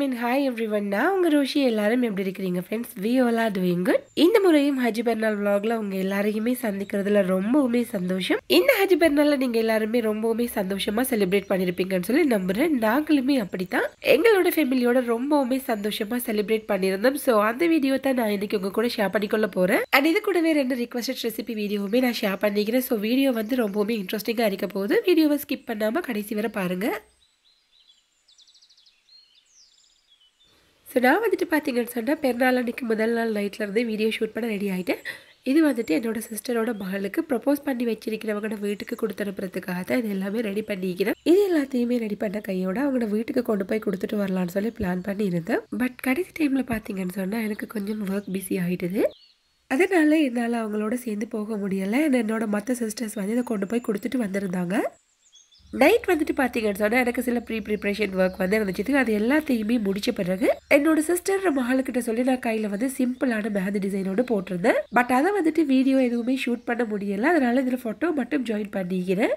gentleman hi every one நான் உங்கள் ரோஷி எல்லாரும் எப்படி இருக்கிறீங்க friends we all doing good இந்த முறையும் ஹஜி பெர்னால் விலாகில் உங்கள் எல்லாரையுமே சந்திக்கிறதுல ரொம்பவுமே சந்தோஷம் இந்த ஹஜி பெர்னால நீங்கள் எல்லாருமே ரொம்பவுமே சந்தோஷமாக செலிப்ரேட் பண்ணியிருப்பீங்கன்னு சொல்லி நம்புகிறேன் நாங்களுமே அப்படித்தான் எங்களோட ஃபேமிலியோட ரொம்பவுமே சந்தோஷமாக செலிப்ரேட் பண்ணியிருந்தோம் ஸோ அந்த வீடியோ தான் நான் இன்னைக்கு உங்கள் கூட ஷேர் பண்ணிக்கொள்ள போகிறேன் அண்ட் இது கூடவே ரெண்டு ரிக்வஸ்டட் ரெசிபி வீடியோவுமே நான் ஷேர் பண்ணிக்கிறேன் ஸோ வீடியோ வந்து ரொம்பவுமே இன்ட்ரெஸ்டிங்காக இருக்க போகுது வீடியோவை ஸ்கிப் பண்ணாமல் கடைசி வரை பாருங்கள் ஸோ நான் வந்துட்டு பார்த்தீங்கன்னு சொன்னால் பெருநாள் அன்றைக்கி முதல் நாள் நைட்லேருந்தே வீடியோ ஷூட் பண்ண ரெடி ஆகிட்டேன் இது வந்துட்டு என்னோடய சிஸ்டரோட மகளுக்கு ப்ரப்போஸ் பண்ணி வச்சிருக்கிறவங்களோட வீட்டுக்கு கொடுத்து அனுப்புறதுக்காக தான் இது எல்லாமே ரெடி பண்ணிக்கிறேன் இது எல்லாத்தையுமே ரெடி பண்ண கையோட அவங்களோட வீட்டுக்கு கொண்டு போய் கொடுத்துட்டு வரலான்னு சொல்லி பிளான் பண்ணி இருந்தேன் பட் கடைசி டைமில் பார்த்தீங்கன்னு சொன்னால் எனக்கு கொஞ்சம் ஒர்க் பிஸி ஆகிடுது அதனால் என்னால் அவங்களோட சேர்ந்து போக முடியலை என்னோட மற்ற சிஸ்டர்ஸ் வந்து இதை கொண்டு போய் கொடுத்துட்டு வந்திருந்தாங்க நைட் வந்துட்டு பார்த்தீங்கன்னு சொன்னால் எனக்கு சில ப்ரீ ப்ரிப்ரேஷன் ஒர்க் வந்து இருந்துச்சு அது எல்லாத்தையுமே முடிச்ச பிறகு என்னோட சிஸ்டர் மகளுக்கிட்ட சொல்லி நான் கையில் வந்து சிம்பிளான மேதி டிசைனோடு போட்டிருந்தேன் பட் அதை வந்துட்டு வீடியோ எதுவுமே ஷூட் பண்ண முடியல அதனால இதில் ஃபோட்டோ மட்டும் ஜாயின் பண்ணிக்கிறேன்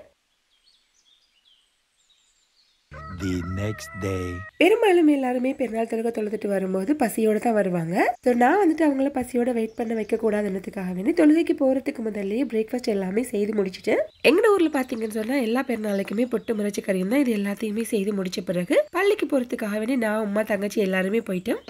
தி நெக்ஸ்ட் டே பெரும்பாலும் எல்லாருமே பெருநாள் தொழுக தொழுதுட்டு வரும்போது பசியோட தான் வருவாங்க ஸோ நான் வந்துட்டு அவங்கள பசியோட வெயிட் பண்ண வைக்க கூடாதுன்றதுக்காக வேண்டி தொழுகைக்கு போகிறதுக்கு முதல்லயே பிரேக்ஃபாஸ்ட் எல்லாமே செய்து முடிச்சுட்டு எங்கள் ஊரில் பார்த்தீங்கன்னு சொன்னால் எல்லா பெருநாளைக்குமே பொட்டு முறைச்சி கறியும் தான் இது எல்லாத்தையுமே செய்து முடிச்ச பிறகு பள்ளிக்கு போகிறதுக்காக வேண்டி நான் அம்மா தங்கச்சி எல்லாருமே போயிட்டோம்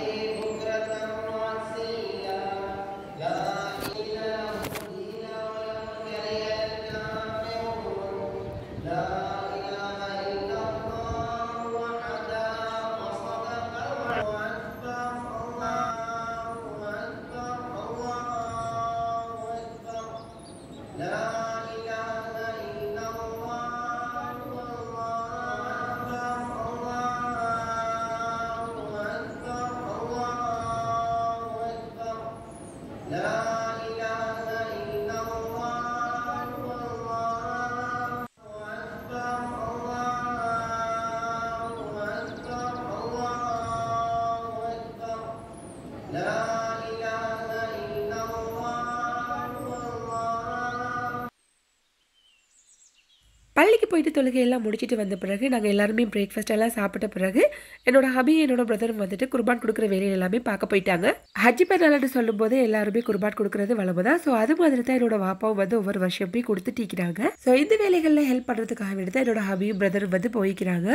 பள்ளிக்கு போயிட்டு தொழுகையெல்லாம் முடிச்சுட்டு வந்த பிறகு நாங்கள் எல்லாருமே பிரேக்ஃபாஸ்ட் எல்லாம் சாப்பிட்ட பிறகு என்னோட ஹபி என்னோட பிரதரும் வந்துட்டு குர்பான் கொடுக்குற வேலையில் எல்லாமே பார்க்க போயிட்டாங்க ஹஜ்ஜி சொல்லும் சொல்லும்போது எல்லாருமே குர்பான் கொடுக்குறது வளமு தான் ஸோ அது மாதிரி தான் என்னோட வாப்பாவும் வந்து ஒவ்வொரு வருஷம் எப்படி கொடுத்துட்டு இருக்கிறாங்க ஸோ இந்த வேலைகளில் ஹெல்ப் பண்ணுறதுக்காக தான் என்னோட ஹபியும் பிரதரும் வந்து போய்க்கிறாங்க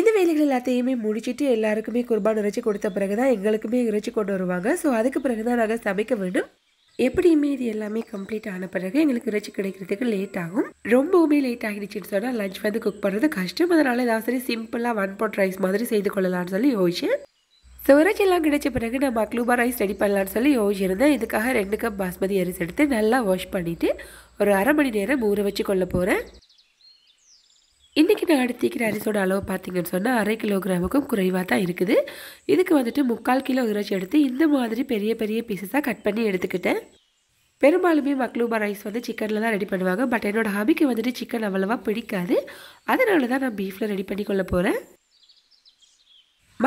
இந்த வேலைகள் எல்லாத்தையுமே முடிச்சுட்டு எல்லாருக்குமே குர்பான் இறைச்சி கொடுத்த பிறகு தான் எங்களுக்குமே இறைச்சி கொண்டு வருவாங்க ஸோ அதுக்கு பிறகு தான் நாங்கள் சமைக்க வேண்டும் எப்படியுமே இது எல்லாமே கம்ப்ளீட் ஆன பிறகு எங்களுக்கு இறைச்சி கிடைக்கிறதுக்கு லேட் ஆகும் ரொம்பவுமே லேட் ஆகிடுச்சுன்னு சொன்னால் லஞ்ச் வந்து குக் பண்ணுறது கஷ்டம் அதனால் ஏதாவது சரி சிம்பிளாக ஒன் பாட் ரைஸ் மாதிரி செய்து கொள்ளலாம்னு சொல்லி யோசிச்சேன் ஸோ இறைச்சிலாம் கிடைச்ச பிறகு நம்ம அக்லூபா ரைஸ் ரெடி பண்ணலான்னு சொல்லி யோசிச்சிருந்தேன் இதுக்காக ரெண்டு கப் பாஸ்மதி அரிசி எடுத்து நல்லா வாஷ் பண்ணிவிட்டு ஒரு அரை மணி நேரம் ஊற வச்சு கொள்ள போகிறேன் இன்றைக்கி நான் அடுத்திக்கிற அரிசோட அளவு பார்த்திங்கன்னு சொன்னால் அரை கிலோகிராமுக்கும் குறைவாக தான் இருக்குது இதுக்கு வந்துட்டு முக்கால் கிலோ இறைச்சி எடுத்து இந்த மாதிரி பெரிய பெரிய பீசஸாக கட் பண்ணி எடுத்துக்கிட்டேன் பெரும்பாலுமே மக்லூபா ரைஸ் வந்து சிக்கனில் தான் ரெடி பண்ணுவாங்க பட் என்னோடய ஹபிக்கு வந்துட்டு சிக்கன் அவ்வளோவா பிடிக்காது அதனால தான் நான் பீஃபில் ரெடி பண்ணி கொள்ள போகிறேன்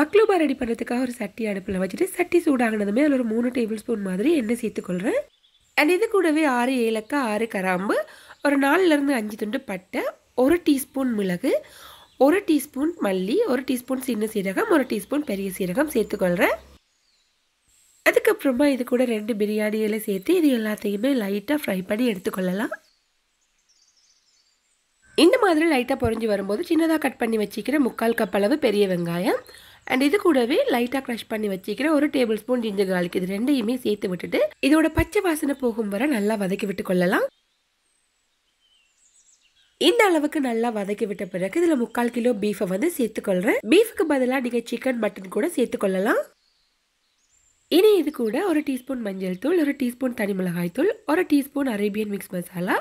மக்லூபா ரெடி பண்ணுறதுக்காக ஒரு சட்டி அடுப்பில் வச்சுட்டு சட்டி சூடாகினதுமே அதில் ஒரு மூணு டேபிள் ஸ்பூன் மாதிரி எண்ணெய் சேர்த்துக்கொள்கிறேன் அண்ட் இது கூடவே ஆறு ஏலக்காய் ஆறு கராம்பு ஒரு நாலுலேருந்து அஞ்சு துண்டு பட்டை ஒரு டீஸ்பூன் மிளகு ஒரு டீஸ்பூன் மல்லி ஒரு டீஸ்பூன் சின்ன சீரகம் ஒரு டீஸ்பூன் பெரிய சீரகம் சேர்த்துக்கொள்கிறேன் அதுக்கப்புறமா இது கூட ரெண்டு பிரியாணி சேர்த்து இது எல்லாத்தையுமே லைட்டாக ஃப்ரை பண்ணி எடுத்துக்கொள்ளலாம் இந்த மாதிரி லைட்டாக பொறிஞ்சு வரும்போது சின்னதாக கட் பண்ணி வச்சுக்கிற முக்கால் கப் அளவு பெரிய வெங்காயம் அண்ட் இது கூடவே லைட்டாக க்ரஷ் பண்ணி வச்சுக்கிற ஒரு டேபிள் ஸ்பூன் ஜிஞ்சர் கார்லிக் இது ரெண்டையுமே சேர்த்து விட்டுட்டு இதோட பச்சை வாசனை போகும் வர நல்லா வதக்கி விட்டு கொள்ளலாம் இந்த அளவுக்கு நல்லா வதக்கி விட்ட பிறகு இதில் முக்கால் கிலோ பீஃபை வந்து சேர்த்துக்கொள்கிறேன் பீஃபுக்கு பதிலாக நீங்கள் சிக்கன் மட்டன் கூட சேர்த்துக்கொள்ளலாம் இனி இது கூட ஒரு டீஸ்பூன் மஞ்சள் தூள் ஒரு டீஸ்பூன் தனி மிளகாய் தூள் ஒரு டீஸ்பூன் அரேபியன் மிக்ஸ் மசாலா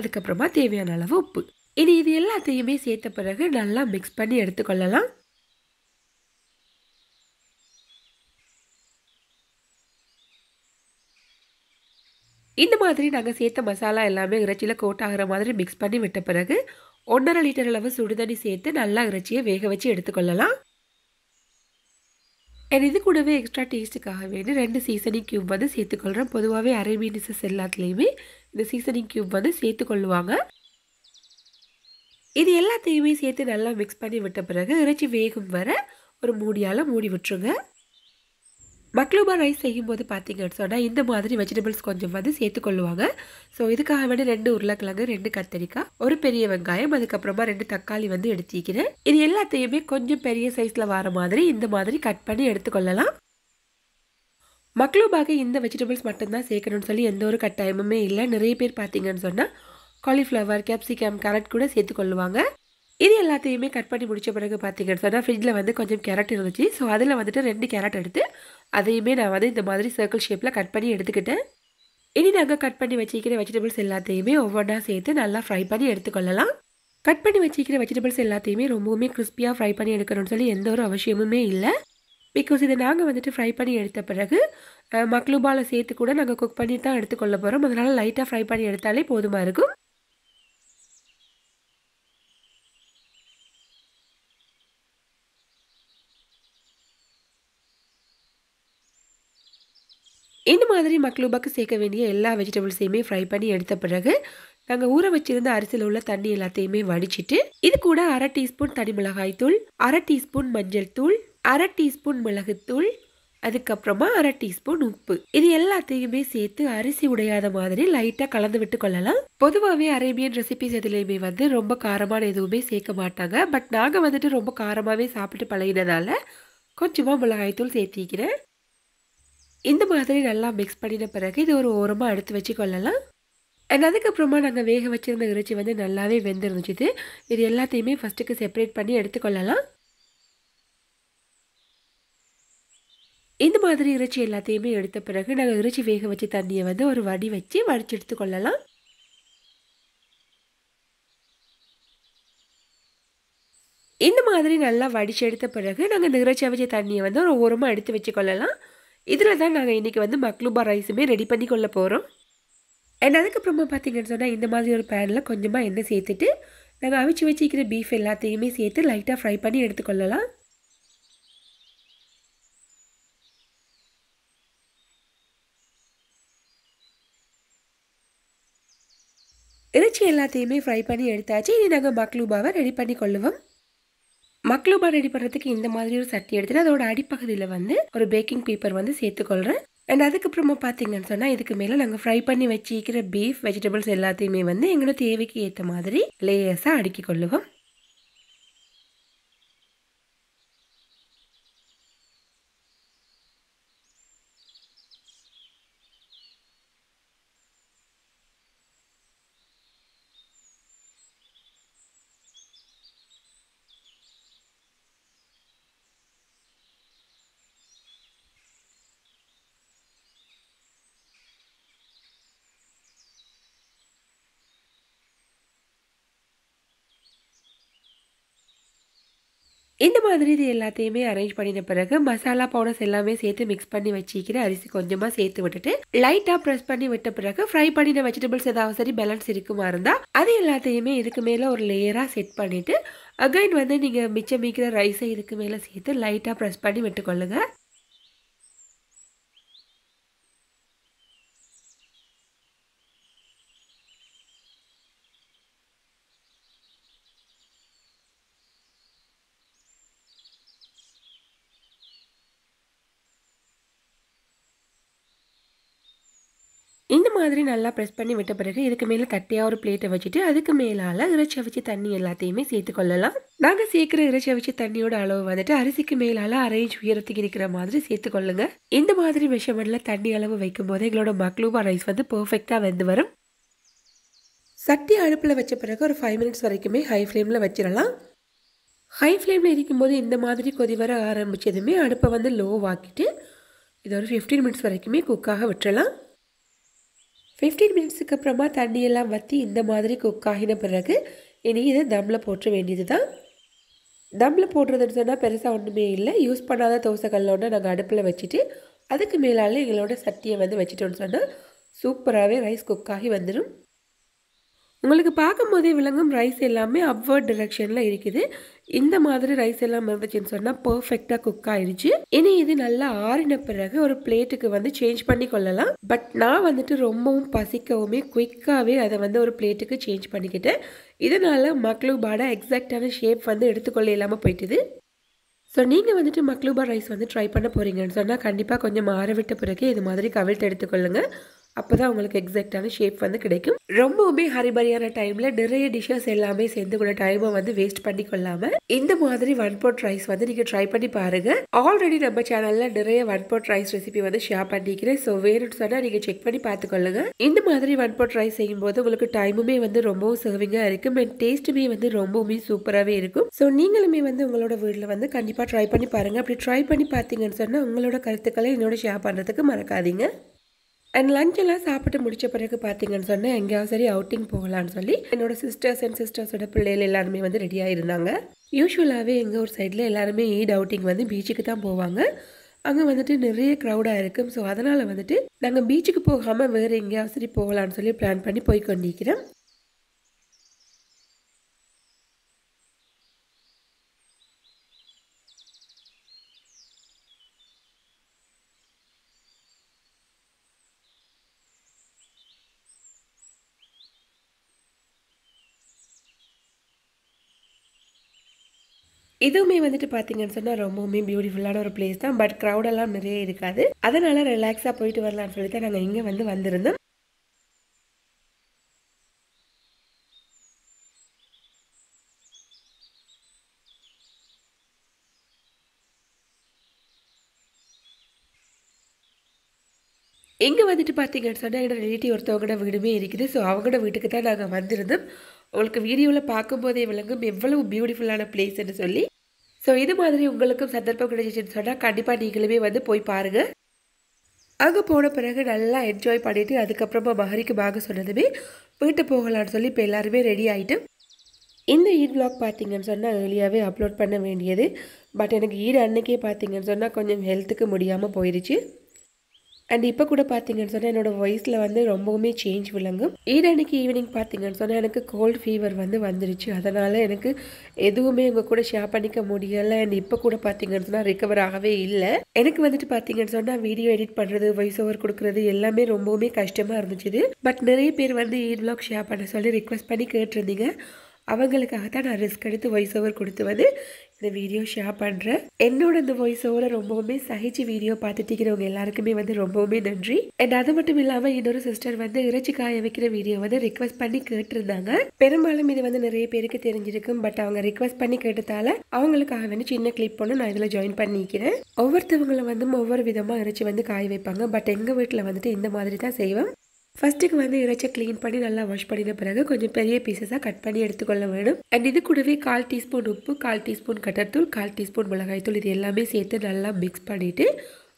அதுக்கப்புறமா தேவையான அளவு உப்பு இனி இது எல்லாத்தையுமே சேர்த்த பிறகு நல்லா மிக்ஸ் பண்ணி எடுத்துக்கொள்ளலாம் இந்த மாதிரி நாங்கள் சேர்த்த மசாலா எல்லாமே இறைச்சியில் கோட் ஆகிற மாதிரி மிக்ஸ் பண்ணி விட்ட பிறகு ஒன்றரை லிட்டர் அளவு சுடுதண்ணி சேர்த்து நல்லா இறைச்சியை வேக வச்சு எடுத்துக்கொள்ளலாம் என் இது கூடவே எக்ஸ்ட்ரா டேஸ்ட்டுக்காக வேணும் ரெண்டு சீசனிங் கியூப் வந்து சேர்த்துக்கொள்கிறோம் பொதுவாகவே மீன் டிஷஸ் எல்லாத்துலேயுமே இந்த சீசனிங் கியூப் வந்து சேர்த்துக்கொள்ளுவாங்க இது எல்லாத்தையுமே சேர்த்து நல்லா மிக்ஸ் பண்ணி விட்ட பிறகு இறைச்சி வேகும் வர ஒரு மூடியால் மூடி விட்டுருங்க மக்ளூபா ரைஸ் செய்யும்போது பார்த்தீங்கன்னு சொன்னால் இந்த மாதிரி வெஜிடபிள்ஸ் கொஞ்சம் வந்து சேர்த்துக்கொள்ளுவாங்க ஸோ இதுக்காக வேண்டிய ரெண்டு உருளைக்கிழங்கு ரெண்டு கத்திரிக்காய் ஒரு பெரிய வெங்காயம் அதுக்கப்புறமா ரெண்டு தக்காளி வந்து எடுத்துக்கிறேன் இது எல்லாத்தையுமே கொஞ்சம் பெரிய சைஸில் வர மாதிரி இந்த மாதிரி கட் பண்ணி எடுத்துக்கொள்ளலாம் மக்ளூபாக இந்த வெஜிடபிள்ஸ் மட்டும்தான் சேர்க்கணும்னு சொல்லி எந்த ஒரு கட்டாயமுமே இல்லை நிறைய பேர் பார்த்தீங்கன்னு சொன்னால் காலிஃப்ளவர் கேப்சிகம் கேரட் கூட சேர்த்துக்கொள்ளுவாங்க இது எல்லாத்தையுமே கட் பண்ணி முடித்த பிறகு பார்த்தீங்கன்னு சொன்னால் ஃப்ரிட்ஜில் வந்து கொஞ்சம் கேரட் இருந்துச்சு ஸோ அதில் வந்துட்டு ரெண்டு கேரட் எடுத்து அதையுமே நான் வந்து இந்த மாதிரி சர்க்கிள் ஷேப்பில் கட் பண்ணி எடுத்துக்கிட்டேன் இனி நாங்கள் கட் பண்ணி வச்சுக்கிற வெஜிடபிள்ஸ் எல்லாத்தையுமே ஒவ்வொன்றா சேர்த்து நல்லா ஃப்ரை பண்ணி எடுத்துக்கொள்ளலாம் கட் பண்ணி வச்சுக்கிற வெஜிடபிள்ஸ் எல்லாத்தையுமே ரொம்பவுமே கிறிஸ்பியாக ஃப்ரை பண்ணி எடுக்கணும்னு சொல்லி எந்த ஒரு அவசியமுமே இல்லை பிகாஸ் இதை நாங்கள் வந்துட்டு ஃப்ரை பண்ணி எடுத்த பிறகு மக்ளூபாவில் சேர்த்து கூட நாங்கள் குக் பண்ணி தான் எடுத்துக்கொள்ள போகிறோம் அதனால் லைட்டாக ஃப்ரை பண்ணி எடுத்தாலே போதுமாக இருக்கும் இந்த மாதிரி மக்ளூபாக்கு சேர்க்க வேண்டிய எல்லா வெஜிடபிள்ஸையுமே ஃப்ரை பண்ணி எடுத்த பிறகு நாங்கள் ஊற வச்சிருந்த அரிசியில் உள்ள தண்ணி எல்லாத்தையுமே வடிச்சிட்டு இது கூட அரை டீஸ்பூன் தனி மிளகாய் தூள் அரை டீஸ்பூன் மஞ்சள் தூள் அரை டீஸ்பூன் மிளகுத்தூள் அதுக்கப்புறமா அரை டீஸ்பூன் உப்பு இது எல்லாத்தையுமே சேர்த்து அரிசி உடையாத மாதிரி லைட்டாக கலந்து விட்டு கொள்ளலாம் பொதுவாகவே அரேபியன் ரெசிபிஸ் எதுலேயுமே வந்து ரொம்ப காரமான எதுவுமே சேர்க்க மாட்டாங்க பட் நாங்கள் வந்துட்டு ரொம்ப காரமாகவே சாப்பிட்டு பழகினதால கொஞ்சமாக மிளகாய் தூள் சேர்த்திக்கிறேன் இந்த மாதிரி நல்லா மிக்ஸ் பண்ணின பிறகு இது ஒரு ஓரமாக எடுத்து வச்சுக்கொள்ளலாம் அண்ட் அதுக்கப்புறமா நாங்கள் வேக வச்சுருந்த இறைச்சி வந்து நல்லாவே வெந்துருந்துச்சு இது எல்லாத்தையுமே ஃபஸ்ட்டுக்கு செப்பரேட் பண்ணி எடுத்துக்கொள்ளலாம் இந்த மாதிரி இறைச்சி எல்லாத்தையுமே எடுத்த பிறகு நாங்கள் இறைச்சி வேக வச்ச தண்ணியை வந்து ஒரு வடி வச்சு வடிச்சு எடுத்துக்கொள்ளலாம் இந்த மாதிரி நல்லா வடிச்சு எடுத்த பிறகு நாங்கள் இந்த இறைச்சி வச்ச தண்ணியை வந்து ஒரு ஓரமாக எடுத்து வச்சுக்கொள்ளலாம் இதில் தான் நாங்கள் இன்றைக்கி வந்து மக்ளூபா ரைஸுமே ரெடி பண்ணி கொள்ள போகிறோம் அண்ட் அதுக்கப்புறமா பார்த்திங்கன்னு சொன்னால் இந்த மாதிரி ஒரு பேனில் கொஞ்சமாக எண்ணெய் சேர்த்துட்டு நாங்கள் அவிச்சு வச்சுக்கிற பீஃப் எல்லாத்தையுமே சேர்த்து லைட்டாக ஃப்ரை பண்ணி எடுத்துக்கொள்ளலாம் இறைச்சி எல்லாத்தையுமே ஃப்ரை பண்ணி எடுத்தாச்சு இனி நாங்கள் மக்ளூபாவை ரெடி பண்ணி கொள்ளுவோம் மக்ளூபா ரெடி பண்ணுறதுக்கு இந்த மாதிரி ஒரு சட்டி எடுத்துட்டு அதோட அடிப்பகுதியில் வந்து ஒரு பேக்கிங் பேப்பர் வந்து சேர்த்துக்கொள்கிறேன் அண்ட் அதுக்கப்புறமா பார்த்தீங்கன்னு சொன்னால் இதுக்கு மேலே நாங்கள் ஃப்ரை பண்ணி வச்சிக்கிற பீஃப் வெஜிடபிள்ஸ் எல்லாத்தையுமே வந்து எங்களோட தேவைக்கு ஏற்ற மாதிரி லேயர்ஸாக அடுக்கி கொள்ளுவோம் இந்த மாதிரி இது எல்லாத்தையுமே அரேஞ்ச் பண்ணின பிறகு மசாலா பவுடர்ஸ் எல்லாமே சேர்த்து மிக்ஸ் பண்ணி வச்சுக்கிற அரிசி கொஞ்சமாக சேர்த்து விட்டுட்டு லைட்டாக ப்ரெஸ் பண்ணி விட்ட பிறகு ஃப்ரை பண்ணின வெஜிடபிள்ஸ் ஏதாவது சரி பேலன்ஸ் இருக்குமா இருந்தால் அது எல்லாத்தையுமே இதுக்கு மேலே ஒரு லேயராக செட் பண்ணிவிட்டு அகைன் வந்து நீங்கள் மிச்சம் மீக்கிற ரைஸை இதுக்கு மேலே சேர்த்து லைட்டாக ப்ரெஸ் பண்ணி விட்டுக்கொள்ளுங்கள் இந்த மாதிரி நல்லா ப்ரெஸ் பண்ணி விட்ட பிறகு இதுக்கு மேலே தட்டியாக ஒரு பிளேட்டை வச்சுட்டு அதுக்கு மேலால் இறைச்சி அவிச்சு தண்ணி எல்லாத்தையுமே சேர்த்து கொள்ளலாம் நாங்கள் சேர்க்குற இறைச்சி அவிச்சு தண்ணியோட அளவு வந்துட்டு அரிசிக்கு மேலால் அரைஞ்ச் உயரத்துக்கு இருக்கிற மாதிரி சேர்த்து கொள்ளுங்க இந்த மாதிரி மெஷர்மெண்ட்ல தண்ணி அளவு வைக்கும் போது எங்களோட மக்ளூபா ரைஸ் வந்து பர்ஃபெக்டாக வந்து வரும் சட்டி அடுப்பில் வச்ச பிறகு ஒரு ஃபைவ் மினிட்ஸ் வரைக்குமே ஹை ஃப்ளேமில் வச்சிடலாம் ஹை ஃப்ளேமில் இருக்கும்போது இந்த மாதிரி கொதி வர ஆரம்பித்ததுமே அடுப்பை வந்து லோவாக்கிட்டு இதை ஒரு ஃபிஃப்டீன் மினிட்ஸ் வரைக்குமே குக்காக விட்டுறலாம் ஃபிஃப்டீன் மினிட்ஸுக்கு அப்புறமா தண்ணியெல்லாம் வற்றி இந்த மாதிரி குக் ஆகின பிறகு இனி இதை தம்மில் போட்டு வேண்டியது தான் தம்மில் போடுறதுன்னு சொன்னால் பெருசாக ஒன்றுமே இல்லை யூஸ் பண்ணாத தோசைக்கல்லோட நாங்கள் அடுப்பில் வச்சுட்டு அதுக்கு மேலால் எங்களோட சட்டியை வந்து வச்சுட்டோன்னு சொன்னால் சூப்பராகவே ரைஸ் குக் ஆகி வந்துடும் உங்களுக்கு பார்க்கும் போதே விளங்கும் ரைஸ் எல்லாமே அப்வர்ட் டிரெக்ஷனில் இருக்குது இந்த மாதிரி ரைஸ் எல்லாம் இருந்துச்சுன்னு சொன்னால் பர்ஃபெக்டா குக் ஆயிடுச்சு இனி இது நல்லா ஆறின பிறகு ஒரு பிளேட்டுக்கு வந்து சேஞ்ச் பண்ணி கொள்ளலாம் பட் நான் வந்துட்டு ரொம்பவும் பசிக்கவுமே குயிக்காகவே அதை வந்து ஒரு பிளேட்டுக்கு சேஞ்ச் பண்ணிக்கிட்டேன் இதனால் மக்ளூபாடா எக்ஸாக்டான ஷேப் வந்து எடுத்துக்கொள்ள இல்லாமல் போயிட்டுது ஸோ நீங்கள் வந்துட்டு மக்ளூபா ரைஸ் வந்து ட்ரை பண்ண போகிறீங்கன்னு சொன்னால் கண்டிப்பாக கொஞ்சம் ஆறவிட்ட விட்ட பிறகு இது மாதிரி கவிழ்த்து எடுத்துக்கொள்ளுங்கள் அப்போ தான் உங்களுக்கு எக்ஸாக்டான ஷேப் வந்து கிடைக்கும் ரொம்பவுமே ஹரிபரியான டைமில் நிறைய டிஷ்ஷஸ் எல்லாமே சேர்ந்து கூட டைமை வந்து வேஸ்ட் பண்ணி கொள்ளாமல் இந்த மாதிரி ஒன் போட் ரைஸ் வந்து நீங்கள் ட்ரை பண்ணி பாருங்கள் ஆல்ரெடி நம்ம சேனலில் நிறைய ஒன் போட் ரைஸ் ரெசிபி வந்து ஷேர் பண்ணிக்கிறேன் ஸோ வேணும்னு சொன்னால் நீங்கள் செக் பண்ணி பார்த்துக்கொள்ளுங்க இந்த மாதிரி ஒன் போட் ரைஸ் செய்யும்போது உங்களுக்கு டைமுமே வந்து ரொம்பவும் சர்விங்காக இருக்கும் அண்ட் டேஸ்ட்டுமே வந்து ரொம்பவுமே சூப்பராகவே இருக்கும் ஸோ நீங்களுமே வந்து உங்களோட வீட்டில் வந்து கண்டிப்பாக ட்ரை பண்ணி பாருங்க அப்படி ட்ரை பண்ணி பார்த்தீங்கன்னு சொன்னால் உங்களோட கருத்துக்களை என்னோட ஷேர் பண்ணுறதுக்கு மறக்காதீங்க அண்ட் லஞ்ச் எல்லாம் சாப்பிட்டு முடிச்ச பிறகு பார்த்தீங்கன்னு சொன்னால் எங்கேயாவது சரி அவுட்டிங் போகலான்னு சொல்லி என்னோட சிஸ்டர்ஸ் அண்ட் சிஸ்டர்ஸோட பிள்ளைகள் எல்லாருமே வந்து ரெடியாக இருந்தாங்க யூஸ்வலாகவே எங்கள் ஊர் சைடில் எல்லாருமே ஈட் அவுட்டிங் வந்து பீச்சுக்கு தான் போவாங்க அங்கே வந்துட்டு நிறைய க்ரௌடாக இருக்கும் ஸோ அதனால் வந்துட்டு நாங்கள் பீச்சுக்கு போகாமல் வேறு எங்கேயாவது சரி போகலான்னு சொல்லி பிளான் பண்ணி போய் கொண்டிருக்கிறோம் இதுவுமே வந்துட்டு பார்த்தீங்கன்னு சொன்னால் ரொம்பவுமே பியூட்டிஃபுல்லான ஒரு பிளேஸ் தான் பட் க்ரௌடெல்லாம் நிறைய இருக்காது அதனால் ரிலாக்ஸாக போயிட்டு வரலாம்னு சொல்லி தான் நாங்கள் இங்கே வந்து வந்திருந்தோம் எங்கே வந்துட்டு பார்த்தீங்கன்னு சொன்னால் என்னோட ரிலேட்டிவ் ஒருத்தவங்களோட வீடுமே இருக்குது ஸோ அவங்களோட வீட்டுக்கு தான் நாங்கள் வந்திருந்தோம் உங்களுக்கு வீடியோவில் பார்க்கும்போதே விளங்கும் எவ்வளவு பியூட்டிஃபுல்லான பிளேஸ்ன்னு சொல்லி ஸோ இது மாதிரி உங்களுக்கும் சந்தர்ப்பம் கிடைச்சிச்சுன்னு சொன்னால் கண்டிப்பாக நீங்களுமே வந்து போய் பாருங்கள் அங்கே போன பிறகு நல்லா என்ஜாய் பண்ணிவிட்டு அதுக்கப்புறமா மஹரிக்கு பாக சொன்னதுமே வீட்டு போகலான்னு சொல்லி இப்போ எல்லாருமே ரெடி ஆகிட்டு இந்த ஈட் பிளாக் பார்த்தீங்கன்னு சொன்னால் ஏர்லியாகவே அப்லோட் பண்ண வேண்டியது பட் எனக்கு ஈடு அன்னைக்கே பார்த்தீங்கன்னு சொன்னால் கொஞ்சம் ஹெல்த்துக்கு முடியாமல் போயிடுச்சு அண்ட் இப்போ கூட பார்த்தீங்கன்னு சொன்னால் என்னோடய வயசில் வந்து ரொம்பவுமே சேஞ்ச் விளங்கும் ஈரன்னைக்கு ஈவினிங் பார்த்தீங்கன்னு சொன்னால் எனக்கு கோல்ட் ஃபீவர் வந்து வந்துருச்சு அதனால் எனக்கு எதுவுமே உங்கள் கூட ஷேர் பண்ணிக்க முடியலை அண்ட் இப்போ கூட பார்த்தீங்கன்னு சொன்னால் ரிகவர் ஆகவே இல்லை எனக்கு வந்துட்டு பார்த்தீங்கன்னு சொன்னால் வீடியோ எடிட் பண்ணுறது வாய்ஸ் ஓவர் கொடுக்குறது எல்லாமே ரொம்பவுமே கஷ்டமாக இருந்துச்சு பட் நிறைய பேர் வந்து ஈ பிளாக் ஷேர் பண்ண சொல்லி ரிக்வஸ்ட் பண்ணி கேட்டிருந்தீங்க அவங்களுக்காக தான் நான் ரிஸ்க் எடுத்து வாய்ஸ் ஓவர் கொடுத்து வந்து இந்த வீடியோ ஷேர் பண்ணுறேன் என்னோட இந்த வாய்ஸ் ஓவரை ரொம்பவுமே சகிச்சு வீடியோ பார்த்துட்டு இருக்கிறவங்க எல்லாருக்குமே வந்து ரொம்பவுமே நன்றி அண்ட் அது மட்டும் இல்லாமல் இன்னொரு சிஸ்டர் வந்து இறைச்சி காய வைக்கிற வீடியோ வந்து ரிக்வஸ்ட் பண்ணி கேட்டிருந்தாங்க பெரும்பாலும் இது வந்து நிறைய பேருக்கு தெரிஞ்சிருக்கும் பட் அவங்க ரிக்வஸ்ட் பண்ணி கேட்டதால அவங்களுக்காக வந்து சின்ன கிளிப் ஒன்று நான் இதில் ஜாயின் பண்ணிக்கிறேன் ஒவ்வொருத்தவங்களை வந்து ஒவ்வொரு விதமாக இறைச்சி வந்து காய வைப்பாங்க பட் எங்கள் வீட்டில் வந்துட்டு இந்த மாதிரி தான் செய்வேன் ஃபஸ்ட்டுக்கு வந்து இறைச்சி க்ளீன் பண்ணி நல்லா வாஷ் பண்ணின பிறகு கொஞ்சம் பெரிய பீசஸாக கட் பண்ணி எடுத்துக்கொள்ள வேணும் அண்ட் இது கூடவே கால் டீஸ்பூன் உப்பு கால் டீஸ்பூன் கட்டர்த்தூள் கால் டீஸ்பூன் மிளகாய்த்தூள் இது எல்லாமே சேர்த்து நல்லா மிக்ஸ் பண்ணிவிட்டு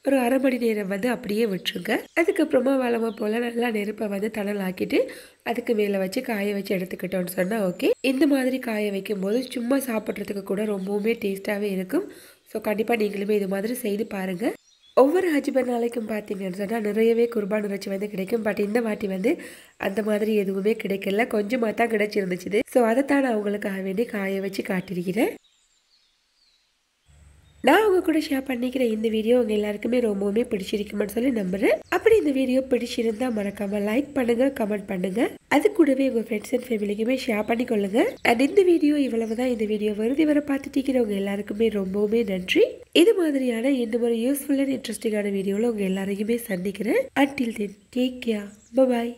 ஒரு அரை மணி நேரம் வந்து அப்படியே விட்டுருங்க அதுக்கப்புறமா வளமா போல் நல்லா நெருப்பை வந்து தணல் ஆக்கிட்டு அதுக்கு மேலே வச்சு காய வச்சு எடுத்துக்கிட்டோம்னு சொன்னால் ஓகே இந்த மாதிரி காய வைக்கும் போது சும்மா சாப்பிட்றதுக்கு கூட ரொம்பவுமே டேஸ்ட்டாகவே இருக்கும் ஸோ கண்டிப்பாக நீங்களுமே இது மாதிரி செய்து பாருங்கள் ஒவ்வொரு ஹஜ்பர் நாளைக்கும் பார்த்தீங்கன்னு சொன்னால் நிறையவே குர்பான் இறைச்சி வந்து கிடைக்கும் பட் இந்த வாட்டி வந்து அந்த மாதிரி எதுவுமே கிடைக்கல கொஞ்சமாக தான் கிடைச்சிருந்துச்சு ஸோ அதைத்தான் நான் அவங்களுக்காக வேண்டி காய வச்சு காட்டியிருக்கிறேன் நான் உங்கள் கூட ஷேர் பண்ணிக்கிற இந்த வீடியோ உங்கள் எல்லாருக்குமே ரொம்பவுமே பிடிச்சிருக்குமான்னு சொல்லி நம்புகிறேன் அப்படி இந்த வீடியோ பிடிச்சிருந்தா மறக்காமல் லைக் பண்ணுங்கள் கமெண்ட் பண்ணுங்கள் அது கூடவே உங்கள் ஃப்ரெண்ட்ஸ் அண்ட் ஃபேமிலிக்குமே ஷேர் பண்ணிக்கொள்ளுங்க அண்ட் இந்த வீடியோ இவ்வளவு தான் இந்த வீடியோ வருது வர பார்த்துட்டிருக்கிறவங்க எல்லாருக்குமே ரொம்பவுமே நன்றி இது மாதிரியான இன்னும் ஒரு யூஸ்ஃபுல் அண்ட் இன்ட்ரெஸ்டிங்கான வீடியோவில் உங்கள் எல்லாரையுமே சந்திக்கிறேன் அன்டில் தென் டேக் கேர் பாய்